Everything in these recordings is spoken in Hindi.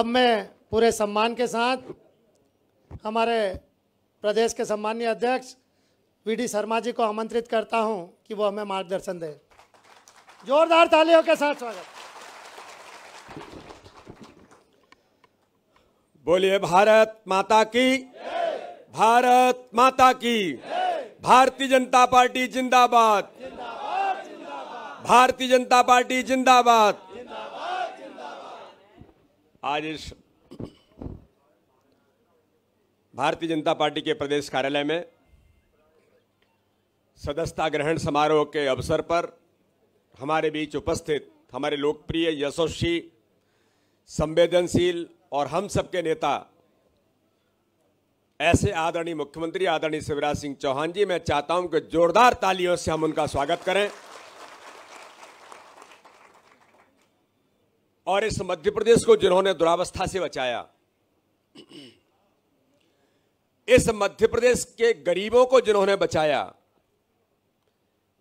अब मैं पूरे सम्मान के साथ हमारे प्रदेश के सम्मानीय अध्यक्ष वीडी शर्मा जी को आमंत्रित करता हूं कि वो हमें मार्गदर्शन दें जोरदार तालियों के साथ स्वागत बोलिए भारत माता की भारत माता की भारतीय जनता पार्टी जिंदाबाद भारतीय जनता पार्टी जिंदाबाद आज इस भारतीय जनता पार्टी के प्रदेश कार्यालय में सदस्यता ग्रहण समारोह के अवसर पर हमारे बीच उपस्थित हमारे लोकप्रिय यशस्वी संवेदनशील और हम सबके नेता ऐसे आदरणीय मुख्यमंत्री आदरणीय शिवराज सिंह चौहान जी मैं चाहता हूं कि जोरदार तालियों से हम उनका स्वागत करें और इस मध्य प्रदेश को जिन्होंने दुरावस्था से बचाया इस मध्य प्रदेश के गरीबों को जिन्होंने बचाया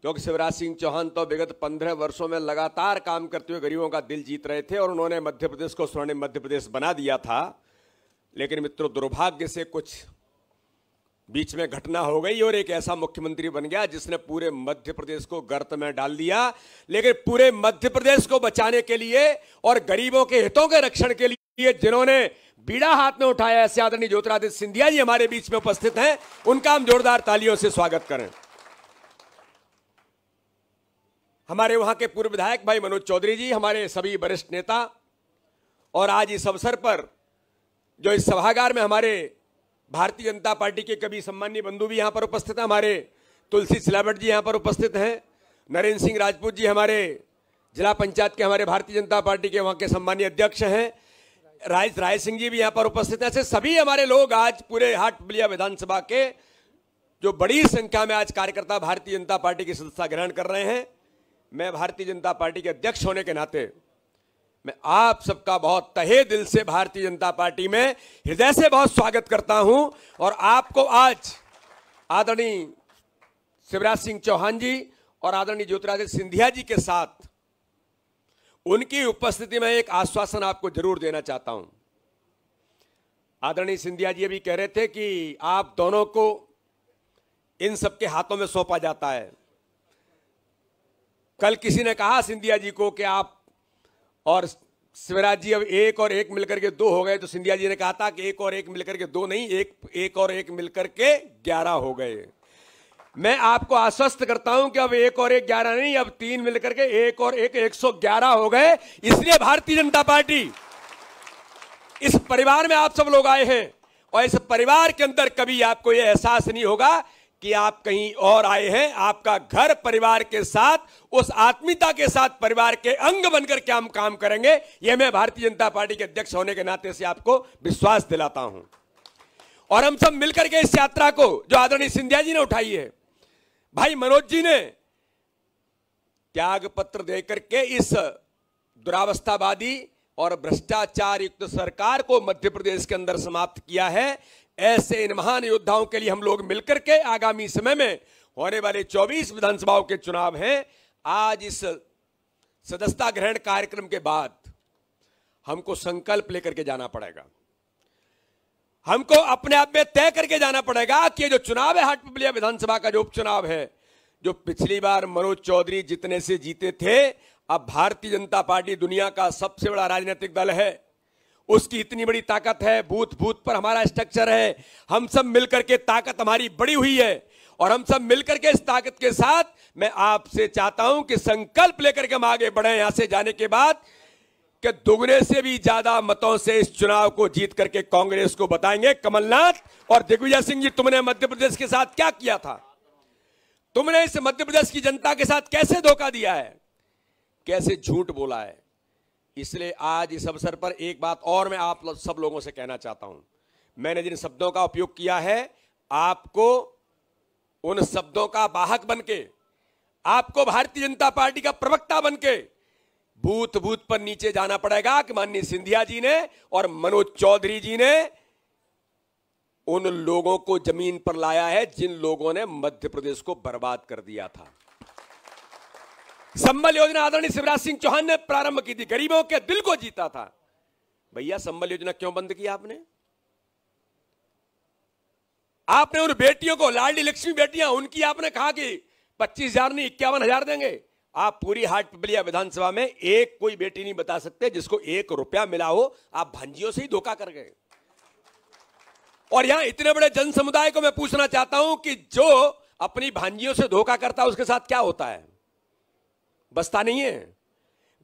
क्योंकि शिवराज सिंह चौहान तो विगत पंद्रह वर्षों में लगातार काम करते हुए गरीबों का दिल जीत रहे थे और उन्होंने मध्य प्रदेश को स्वर्णिम मध्य प्रदेश बना दिया था लेकिन मित्रों दुर्भाग्य से कुछ बीच में घटना हो गई और एक ऐसा मुख्यमंत्री बन गया जिसने पूरे मध्य प्रदेश को गर्त में डाल दिया लेकिन पूरे मध्य प्रदेश को बचाने के लिए और गरीबों के हितों के रक्षण के लिए जिन्होंने बीड़ा हाथ में उठाया ऐसे आदरणीय ज्योतिरादित्य सिंधिया जी हमारे बीच में उपस्थित हैं उनका हम जोरदार तालियों से स्वागत करें हमारे वहां के पूर्व विधायक भाई मनोज चौधरी जी हमारे सभी वरिष्ठ नेता और आज इस अवसर पर जो इस सभागार में हमारे भारतीय जनता पार्टी के कभी सम्मान्य बंधु भी यहाँ पर उपस्थित हैं हमारे तुलसी सिलावट जी यहाँ पर उपस्थित हैं नरेंद्र सिंह राजपूत जी हमारे जिला पंचायत के हमारे भारतीय जनता पार्टी के वहाँ के सम्मान्य अध्यक्ष हैं राज राय सिंह जी भी यहाँ पर उपस्थित हैं ऐसे सभी हमारे लोग आज पूरे हाट बलिया विधानसभा के जो बड़ी संख्या में आज कार्यकर्ता भारतीय जनता पार्टी की सदस्यता ग्रहण कर रहे हैं मैं भारतीय जनता पार्टी के अध्यक्ष होने के नाते मैं आप सबका बहुत तहे दिल से भारतीय जनता पार्टी में हृदय से बहुत स्वागत करता हूं और आपको आज आदरणीय शिवराज सिंह चौहान जी और आदरणीय ज्योतिरादित्य सिंधिया जी के साथ उनकी उपस्थिति में एक आश्वासन आपको जरूर देना चाहता हूं आदरणीय सिंधिया जी अभी कह रहे थे कि आप दोनों को इन सबके हाथों में सौंपा जाता है कल किसी ने कहा सिंधिया जी को कि आप और शिवराज जी अब एक और एक मिलकर के दो हो गए तो सिंधिया जी ने कहा था कि एक और एक मिलकर के दो नहीं एक एक और एक मिलकर के ग्यारह हो गए मैं आपको आश्वस्त करता हूं कि अब एक और एक ग्यारह नहीं अब तीन मिलकर के एक और एक एक सौ ग्यारह हो गए इसलिए भारतीय जनता पार्टी इस परिवार में आप सब लोग आए हैं और इस परिवार के अंदर कभी आपको यह एहसास नहीं होगा कि आप कहीं और आए हैं आपका घर परिवार के साथ उस आत्मीयता के साथ परिवार के अंग बनकर क्या हम काम करेंगे यह मैं भारतीय जनता पार्टी के अध्यक्ष होने के नाते से आपको विश्वास दिलाता हूं और हम सब मिलकर के इस यात्रा को जो आदरणीय सिंधिया जी ने उठाई है भाई मनोज जी ने त्याग पत्र देकर के इस दुरावस्थावादी और भ्रष्टाचार युक्त सरकार को मध्य प्रदेश के अंदर समाप्त किया है ऐसे इन महान योद्धाओं के लिए हम लोग मिलकर के आगामी समय में होने वाले 24 विधानसभाओं के चुनाव हैं आज इस सदस्यता ग्रहण कार्यक्रम के बाद हमको संकल्प लेकर के जाना पड़ेगा हमको अपने आप में तय करके जाना पड़ेगा कि जो चुनाव है हाटपिपलिया विधानसभा का जो उपचुनाव है जो पिछली बार मनोज चौधरी जितने से जीते थे अब भारतीय जनता पार्टी दुनिया का सबसे बड़ा राजनीतिक दल है उसकी इतनी बड़ी ताकत है बूथ बूथ पर हमारा स्ट्रक्चर है हम सब मिलकर के ताकत हमारी बड़ी हुई है और हम सब मिलकर के इस ताकत के साथ मैं आपसे चाहता हूं कि संकल्प लेकर के हम आगे बढ़े यहां से जाने के बाद कि दुगने से भी ज्यादा मतों से इस चुनाव को जीत करके कांग्रेस को बताएंगे कमलनाथ और दिग्विजय सिंह जी तुमने मध्य प्रदेश के साथ क्या किया था तुमने इस मध्य प्रदेश की जनता के साथ कैसे धोखा दिया है कैसे झूठ बोला है इसलिए आज इस अवसर पर एक बात और मैं आप सब लोगों से कहना चाहता हूं मैंने जिन शब्दों का उपयोग किया है आपको उन शब्दों का वाहक बनके आपको भारतीय जनता पार्टी का प्रवक्ता बनके बूथ बूथ पर नीचे जाना पड़ेगा कि माननीय सिंधिया जी ने और मनोज चौधरी जी ने उन लोगों को जमीन पर लाया है जिन लोगों ने मध्य प्रदेश को बर्बाद कर दिया था संबल योजना आदरणीय शिवराज सिंह चौहान ने प्रारंभ की थी गरीबों के दिल को जीता था भैया संबल योजना क्यों बंद की आपने आपने उन बेटियों को लाडली लक्ष्मी बेटियां उनकी आपने कहा कि पच्चीस हजार नहीं इक्यावन हजार देंगे आप पूरी हाट पिपलिया विधानसभा में एक कोई बेटी नहीं बता सकते जिसको एक रुपया मिला हो आप भंजियों से ही धोखा कर गए और यहां इतने बड़े जनसमुदाय को मैं पूछना चाहता हूं कि जो अपनी भांजियों से धोखा करता है उसके साथ क्या होता है बसता नहीं है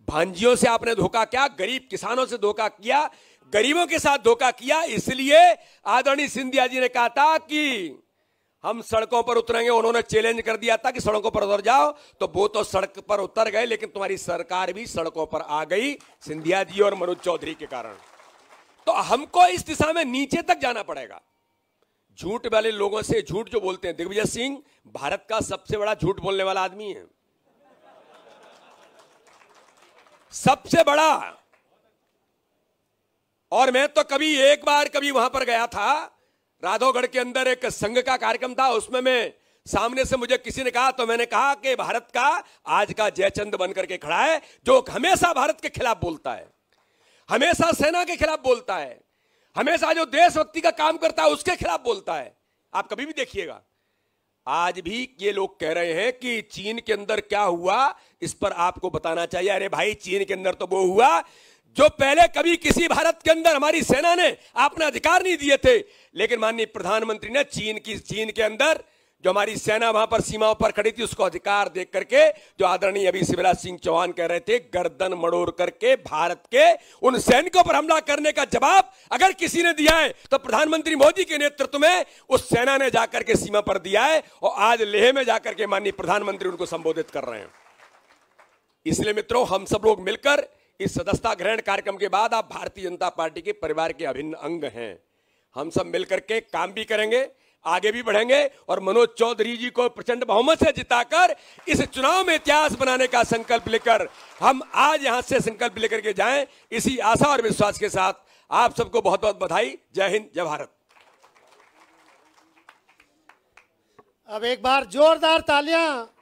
भांजियों से आपने धोखा किया गरीब किसानों से धोखा किया गरीबों के साथ धोखा किया इसलिए आदरणीय सिंधिया जी ने कहा था कि हम सड़कों पर उतरेंगे उन्होंने चैलेंज कर दिया था कि सड़कों पर उतर जाओ तो वो तो सड़क पर उतर गए लेकिन तुम्हारी सरकार भी सड़कों पर आ गई सिंधिया जी और मनोज चौधरी के कारण तो हमको इस दिशा में नीचे तक जाना पड़ेगा झूठ वाले लोगों से झूठ जो बोलते हैं दिग्विजय सिंह भारत का सबसे बड़ा झूठ बोलने वाला आदमी है सबसे बड़ा और मैं तो कभी एक बार कभी वहां पर गया था राधोगढ़ के अंदर एक संघ का कार्यक्रम था उसमें मैं सामने से मुझे किसी ने कहा तो मैंने कहा कि भारत का आज का जयचंद बनकर के खड़ा है जो हमेशा भारत के खिलाफ बोलता है हमेशा सेना के खिलाफ बोलता है हमेशा जो देशभक्ति का काम करता है उसके खिलाफ बोलता है आप कभी भी देखिएगा आज भी ये लोग कह रहे हैं कि चीन के अंदर क्या हुआ इस पर आपको बताना चाहिए अरे भाई चीन के अंदर तो वो हुआ जो पहले कभी किसी भारत के अंदर हमारी सेना ने अपना अधिकार नहीं दिए थे लेकिन माननीय प्रधानमंत्री ने चीन की चीन के अंदर जो हमारी सेना वहां पर सीमाओं पर खड़ी थी उसको अधिकार देख करके जो आदरणीय अभी शिवराज सिंह चौहान कह रहे थे गर्दन मड़ोर करके भारत के उन सैनिकों पर हमला करने का जवाब अगर किसी ने दिया है तो प्रधानमंत्री मोदी के नेतृत्व में उस सेना ने जाकर के सीमा पर दिया है और आज लेह में जाकर के माननीय प्रधानमंत्री उनको संबोधित कर रहे हैं इसलिए मित्रों हम सब लोग मिलकर इस सदस्यता ग्रहण कार्यक्रम के बाद आप भारतीय जनता पार्टी के परिवार के अभिन्न अंग हैं हम सब मिलकर के काम भी करेंगे आगे भी बढ़ेंगे और मनोज चौधरी जी को प्रचंड बहुमत से जिताकर इस चुनाव में इतिहास बनाने का संकल्प लेकर हम आज यहां से संकल्प लेकर के जाएं इसी आशा और विश्वास के साथ आप सबको बहुत बहुत बधाई जय हिंद जय भारत अब एक बार जोरदार तालियां